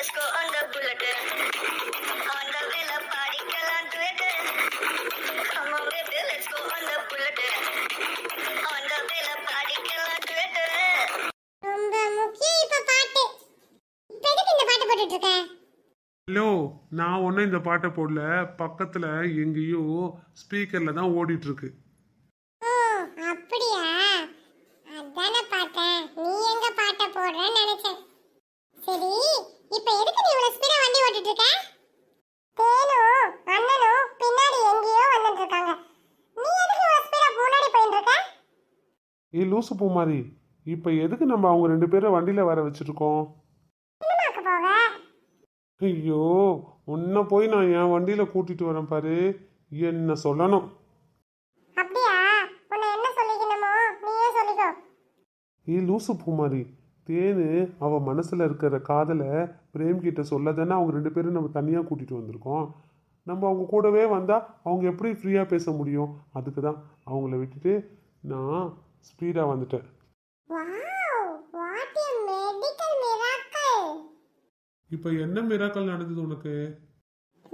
Let's go on the bullet. On the villa party, girl, I'm do Come on, baby, let's go on the bullet. On the villa party, girl, I'm do ரொம்ப முக்கியம் இப்ப பாட்டு இப்ப எதுக்கு இந்த பாட்டு போட்டுட்டு இருக்க ஹலோ நான் ஒன்றும் இந்த பாட்டை போடல பக்கத்தில் எங்கேயோ ஸ்பீக்கரில் தான் ஓடிட்டுருக்கு ஏ லூசு பூ மாதிரி இப்போ எதுக்கு நம்ம அவங்க ரெண்டு பேரும் வண்டியில் வர வச்சிருக்கோம் ஐயோ உன்ன போய் நான் என் வண்டியில் கூட்டிகிட்டு வரேன் பாரு என்ன சொல்லணும் ஏ லூசு பூ மாதிரி தேனு அவள் மனசில் இருக்கிற காதலை கிட்ட சொல்லதானே அவங்க ரெண்டு பேரும் நம்ம தனியாக கூட்டிகிட்டு வந்திருக்கோம் நம்ம அவங்க கூடவே வந்தால் அவங்க எப்படி ஃப்ரீயாக பேச முடியும் அதுக்கு தான் அவங்கள விட்டுட்டு நான் ஸ்பீடாக வந்துட்டேன் இப்போ என்ன மிராக்கல் நடந்தது உனக்கு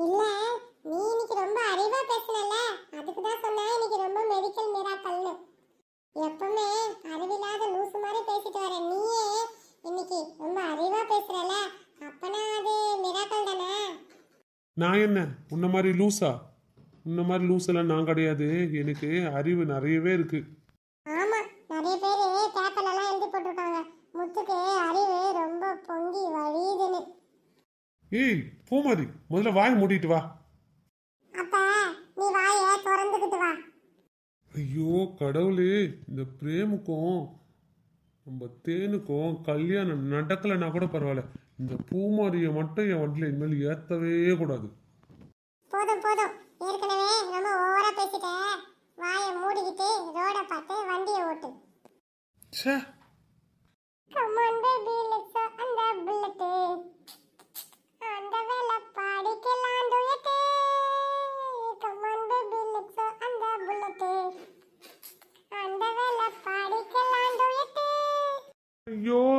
இல்ல நீ இன்னைக்கு ரொம்ப அறிவா பேசனல அதுக்கு தான் சொன்னேன் இன்னைக்கு ரொம்ப மெடிக்கல் மிராக்கல்னு எப்பவுமே அறிவில்லாத லூசு மாதிரி பேசிட்டு வர நீயே இன்னைக்கு ரொம்ப அறிவா பேசுறல அப்பனா அது மிராக்கல் தானே நான் என்ன உன்ன மாதிரி லூசா உன்ன மாதிரி லூஸ் நான் கிடையாது எனக்கு அறிவு நிறையவே இருக்குது ஏய் பூமதி முதல்ல வாய் மூடிட்டு வா ஐயோ கடவுளே இந்த பிரேமுக்கும் நம்ம தேனுக்கும் கல்யாணம் நடக்கலைன்னா கூட பரவாயில்ல இந்த பூமாரியை மட்டும் என் வண்டியில் இனிமேல் ஏற்றவே கூடாது போதும் போதும் ஏற்கனவே ரொம்ப ஓவரா பேசிட்டேன் வாயை மூடிக்கிட்டு ரோட பார்த்து வண்டியை ஓட்டு சே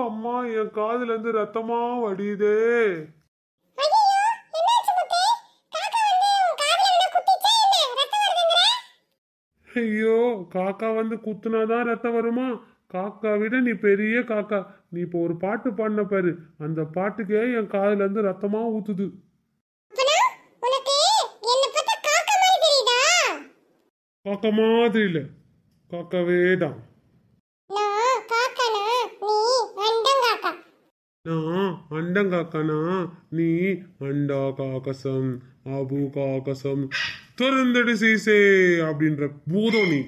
அம்மா என் காதுல இருந்து ரத்தமா வடியுதே ஐயோ காக்கா வந்து குத்துனாதான் ரத்தம் வருமா காக்கா விட நீ பெரிய காக்கா நீ இப்போ ஒரு பாட்டு பாடின பாரு அந்த பாட்டுக்கே என் காதுல இருந்து ரத்தமா ஊத்துது காக்கா மாதிரி இல்லை காக்காவே தான் அண்டங்காக்கனா நீ அண்டா అండాకాకసం ஆபு காகசம் திறந்தடு சீசே அப்படின்ற பூதம் நீ